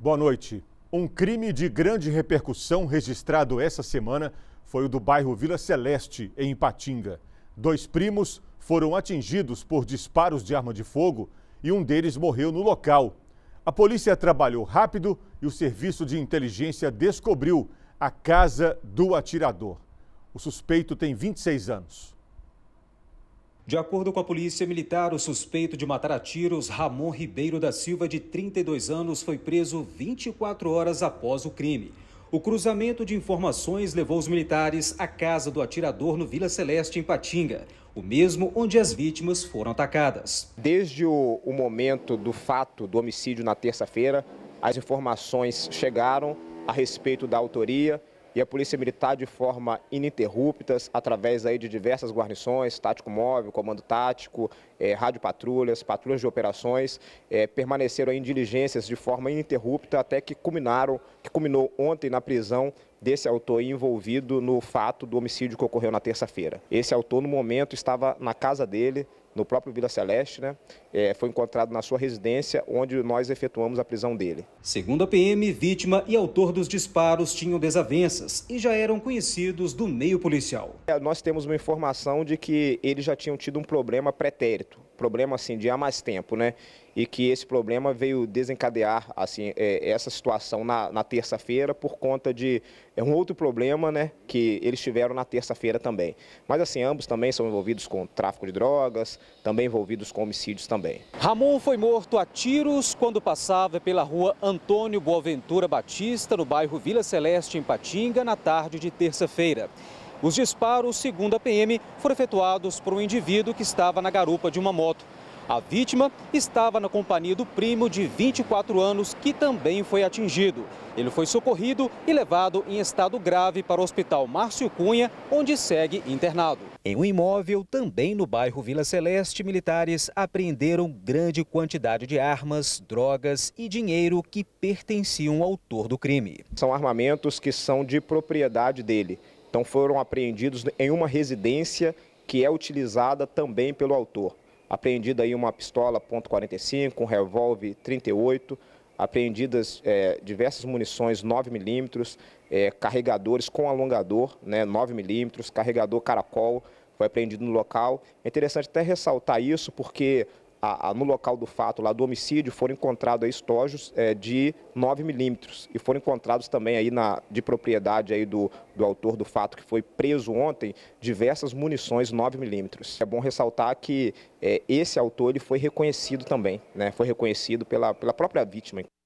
Boa noite. Um crime de grande repercussão registrado essa semana foi o do bairro Vila Celeste, em Ipatinga. Dois primos foram atingidos por disparos de arma de fogo e um deles morreu no local. A polícia trabalhou rápido e o serviço de inteligência descobriu a casa do atirador. O suspeito tem 26 anos. De acordo com a Polícia Militar, o suspeito de matar a tiros, Ramon Ribeiro da Silva, de 32 anos, foi preso 24 horas após o crime. O cruzamento de informações levou os militares à casa do atirador no Vila Celeste, em Patinga, o mesmo onde as vítimas foram atacadas. Desde o, o momento do fato do homicídio na terça-feira, as informações chegaram a respeito da autoria e a Polícia Militar de forma ininterruptas, através aí de diversas guarnições, tático móvel, comando tático, é, rádio patrulhas, patrulhas de operações, é, permaneceram em diligências de forma ininterrupta até que culminaram, que culminou ontem na prisão desse autor envolvido no fato do homicídio que ocorreu na terça-feira. Esse autor, no momento, estava na casa dele, no próprio Vila Celeste, né? É, foi encontrado na sua residência, onde nós efetuamos a prisão dele. Segundo a PM, vítima e autor dos disparos tinham desavenças e já eram conhecidos do meio policial. É, nós temos uma informação de que eles já tinham tido um problema pretérito problema assim de há mais tempo, né? E que esse problema veio desencadear assim é, essa situação na, na terça-feira por conta de é um outro problema, né? Que eles tiveram na terça-feira também. Mas assim ambos também são envolvidos com tráfico de drogas, também envolvidos com homicídios também. Ramon foi morto a tiros quando passava pela rua Antônio Boaventura Batista no bairro Vila Celeste em Patinga na tarde de terça-feira. Os disparos, segundo a PM, foram efetuados por um indivíduo que estava na garupa de uma moto. A vítima estava na companhia do primo de 24 anos, que também foi atingido. Ele foi socorrido e levado em estado grave para o Hospital Márcio Cunha, onde segue internado. Em um imóvel, também no bairro Vila Celeste, militares apreenderam grande quantidade de armas, drogas e dinheiro que pertenciam ao autor do crime. São armamentos que são de propriedade dele. Então foram apreendidos em uma residência que é utilizada também pelo autor. Apreendida aí uma pistola .45, um revólver 38, apreendidas é, diversas munições 9mm, é, carregadores com alongador né, 9mm, carregador caracol, foi apreendido no local. É interessante até ressaltar isso porque a, a, no local do fato, lá do homicídio, foram encontrados estojos é, de 9 milímetros e foram encontrados também aí na, de propriedade aí do, do autor do fato que foi preso ontem, diversas munições 9 milímetros. É bom ressaltar que é, esse autor ele foi reconhecido também, né? foi reconhecido pela, pela própria vítima.